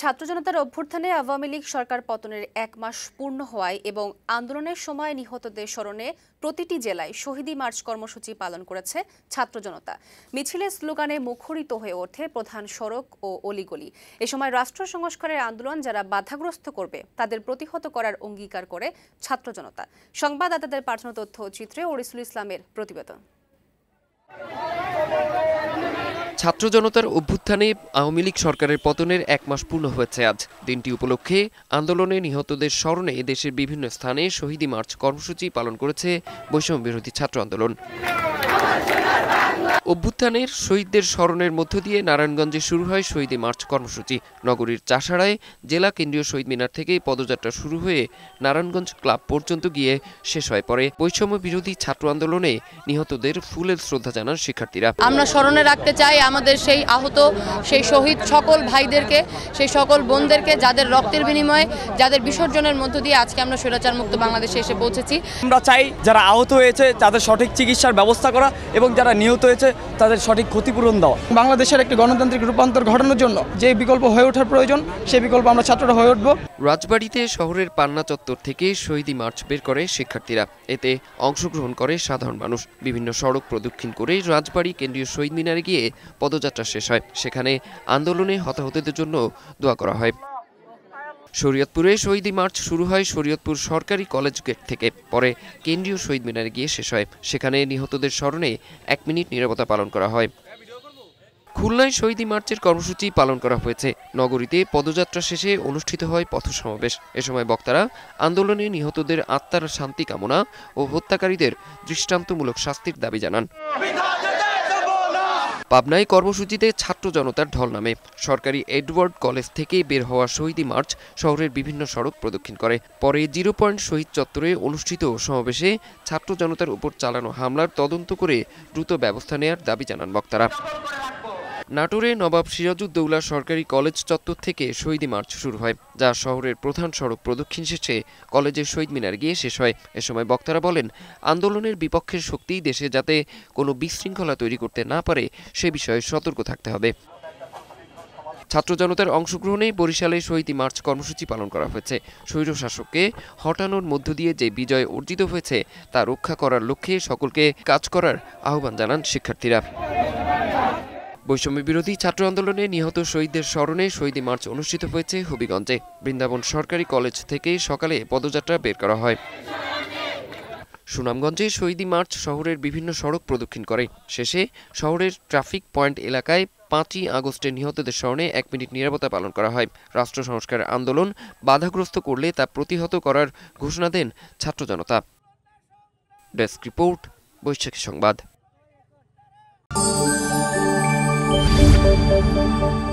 ছাত্র জনতার অভ্যর্থনে আওয়ামী লীগ সরকার পতনের এক মাস পূর্ণ হওয়ায় এবং আন্দোলনের সময় নিহতদের স্মরণে প্রতিটি জেলায় শহীদি মার্চ কর্মসূচি পালন করেছে ছাত্র জনতা মিছিলের স্লোগানে মুখরিত হয়ে ওঠে প্রধান সড়ক ও অলিগলি এ সময় রাষ্ট্র সংস্কারের আন্দোলন যারা বাধাগ্রস্ত করবে তাদের প্রতিহত করার অঙ্গীকার করে ছাত্র জনতা সংবাদদাতাদের পাঠানো তথ্য চিত্রে ওরিসুল ইসলামের প্রতিবেদন ছাত্র জনতার অভ্যুত্থানে আওয়ামী লীগ সরকারের পতনের এক মাস পূর্ণ হয়েছে আজ দিনটি উপলক্ষে আন্দোলনে নিহতদের স্মরণে দেশের বিভিন্ন স্থানে শহীদী মার্চ কর্মসূচি পালন করেছে বৈষম্য বিরোধী ছাত্র আন্দোলন অভ্যুত্থানের শহীদদের স্মরণের মধ্য দিয়ে নারায়ণগঞ্জে শুরু হয় শহীদে মার্চ কর্মসূচি নগরীর চাষাড়ায় জেলা কেন্দ্রীয় শহীদ মিনার থেকে পদযাত্রা শুরু হয়ে নারায়ণগঞ্জ ক্লাব পর্যন্ত গিয়ে শেষ হয় পরে বৈষম্য বিরোধী ছাত্র আন্দোলনে নিহতদের ফুলের শ্রদ্ধা জানান শিক্ষার্থীরা আমরা স্মরণে রাখতে চাই আমাদের সেই আহত সেই শহীদ সকল ভাইদেরকে সেই সকল বোনদেরকে যাদের রক্তের বিনিময়ে যাদের বিসর্জনের মধ্য দিয়ে আজকে আমরা স্বৈরাচার মুক্ত বাংলাদেশে এসে পৌঁছেছি আমরা চাই যারা আহত হয়েছে তাদের সঠিক চিকিৎসার ব্যবস্থা করা করা এবং যারা নিহত হয়েছে তাদের সঠিক ক্ষতিপূরণ দেওয়া বাংলাদেশের একটি গণতান্ত্রিক রূপান্তর ঘটানোর জন্য যে বিকল্প হয়ে ওঠার প্রয়োজন সেই বিকল্প আমরা ছাত্ররা হয়ে উঠবো রাজবাড়িতে শহরের পান্না চত্বর থেকে শহীদি মার্চ বের করে শিক্ষার্থীরা এতে অংশগ্রহণ করে সাধারণ মানুষ বিভিন্ন সড়ক প্রদক্ষিণ করে রাজবাড়ি কেন্দ্রীয় শহীদ মিনারে গিয়ে পদযাত্রা শেষ হয় সেখানে আন্দোলনে হতাহতদের জন্য দোয়া করা হয় শরীয়তপুরে শহীদি মার্চ শুরু হয় শরীয়তপুর সরকারি কলেজ গেট থেকে পরে কেন্দ্রীয় শহীদ মিনারে গিয়ে শেষ হয় সেখানে নিহতদের স্মরণে এক মিনিট নিরাপত্তা পালন করা হয় খুলনায় শহীদি মার্চের কর্মসূচি পালন করা হয়েছে নগরীতে পদযাত্রা শেষে অনুষ্ঠিত হয় পথ সমাবেশ এ সময় বক্তারা আন্দোলনে নিহতদের আত্মার শান্তি কামনা ও হত্যাকারীদের দৃষ্টান্তমূলক শাস্তির দাবি জানান পাবনায় কর্মসূচিতে ছাত্র জনতার ঢল নামে সরকারি এডওয়ার্ড কলেজ থেকে বের হওয়া শহীদ মার্চ শহরের বিভিন্ন সড়ক প্রদক্ষিণ করে পরে জিরো পয়েন্ট শহীদ চত্বরে অনুষ্ঠিত সমাবেশে ছাত্র জনতার উপর চালানো হামলার তদন্ত করে দ্রুত ব্যবস্থা নেয়ার দাবি জানান বক্তারা নাটোরে নবাব সিরাজউদ্দৌলা সরকারি কলেজ চত্বর থেকে শহীদ মার্চ শুরু হয় যা শহরের প্রধান সড়ক প্রদক্ষিণ শেষে কলেজের শহীদ মিনার গিয়ে শেষ হয় এ সময় বক্তারা বলেন আন্দোলনের বিপক্ষের শক্তি দেশে যাতে কোনো বিশৃঙ্খলা তৈরি করতে না পারে সে বিষয়ে সতর্ক থাকতে হবে ছাত্র জনতার অংশগ্রহণেই বরিশালে শহীদ মার্চ কর্মসূচি পালন করা হয়েছে স্বৈরশাসককে হটানোর মধ্য দিয়ে যে বিজয় অর্জিত হয়েছে তা রক্ষা করার লক্ষ্যে সকলকে কাজ করার আহ্বান জানান শিক্ষার্থীরা বৈষম্য বিরোধী ছাত্র আন্দোলনে নিহত শহীদদের স্মরণে শহীদী মার্চ অনুষ্ঠিত হয়েছে হবিগঞ্জে বৃন্দাবন সরকারি কলেজ থেকে সকালে পদযাত্রা বের করা হয় সুনামগঞ্জে শহীদি মার্চ শহরের বিভিন্ন সড়ক প্রদক্ষিণ করে শেষে শহরের ট্রাফিক পয়েন্ট এলাকায় পাঁচই আগস্টে নিহতদের স্মরণে এক মিনিট নিরাপত্তা পালন করা হয় রাষ্ট্র সংস্কার আন্দোলন বাধাগ্রস্ত করলে তা প্রতিহত করার ঘোষণা দেন ছাত্র জনতা ডেস্ক রিপোর্ট বৈশাখী সংবাদ Thank you.